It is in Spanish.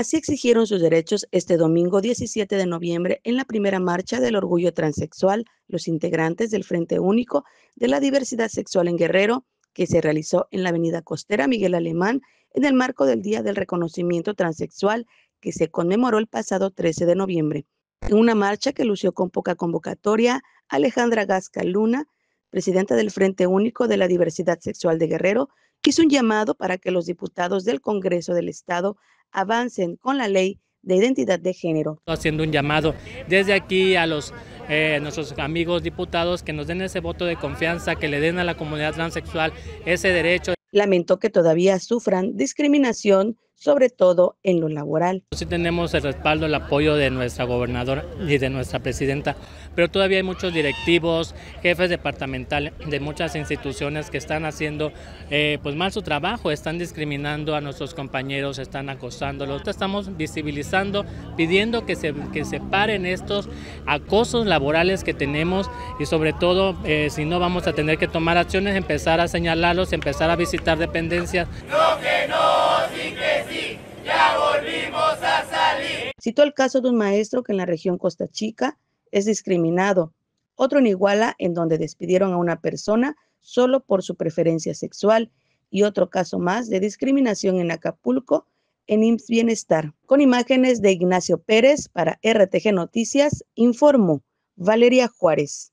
Así exigieron sus derechos este domingo 17 de noviembre en la primera marcha del orgullo transexual los integrantes del Frente Único de la Diversidad Sexual en Guerrero, que se realizó en la Avenida Costera Miguel Alemán en el marco del Día del Reconocimiento Transexual que se conmemoró el pasado 13 de noviembre. En una marcha que lució con poca convocatoria, Alejandra Gasca Luna, presidenta del Frente Único de la Diversidad Sexual de Guerrero, hizo un llamado para que los diputados del Congreso del Estado avancen con la ley de identidad de género. Haciendo un llamado desde aquí a los eh, nuestros amigos diputados que nos den ese voto de confianza, que le den a la comunidad transexual ese derecho. Lamento que todavía sufran discriminación sobre todo en lo laboral. Sí tenemos el respaldo, el apoyo de nuestra gobernadora y de nuestra presidenta, pero todavía hay muchos directivos, jefes departamentales de muchas instituciones que están haciendo eh, pues mal su trabajo, están discriminando a nuestros compañeros, están acosándolos. Estamos visibilizando, pidiendo que se, que paren estos acosos laborales que tenemos y sobre todo eh, si no vamos a tener que tomar acciones, empezar a señalarlos, empezar a visitar dependencias. No, que no ya volvimos a salir. Citó el caso de un maestro que en la región Costa Chica es discriminado, otro en Iguala en donde despidieron a una persona solo por su preferencia sexual y otro caso más de discriminación en Acapulco en IMSS Bienestar. Con imágenes de Ignacio Pérez para RTG Noticias, informó Valeria Juárez.